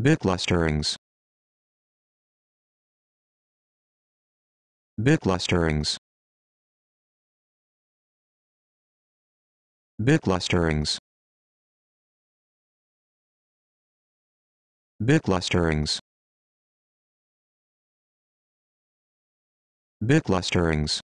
Bit lusterings. Bit lusterings. Bit lusterings. Bit lusterings. Bit lusterings.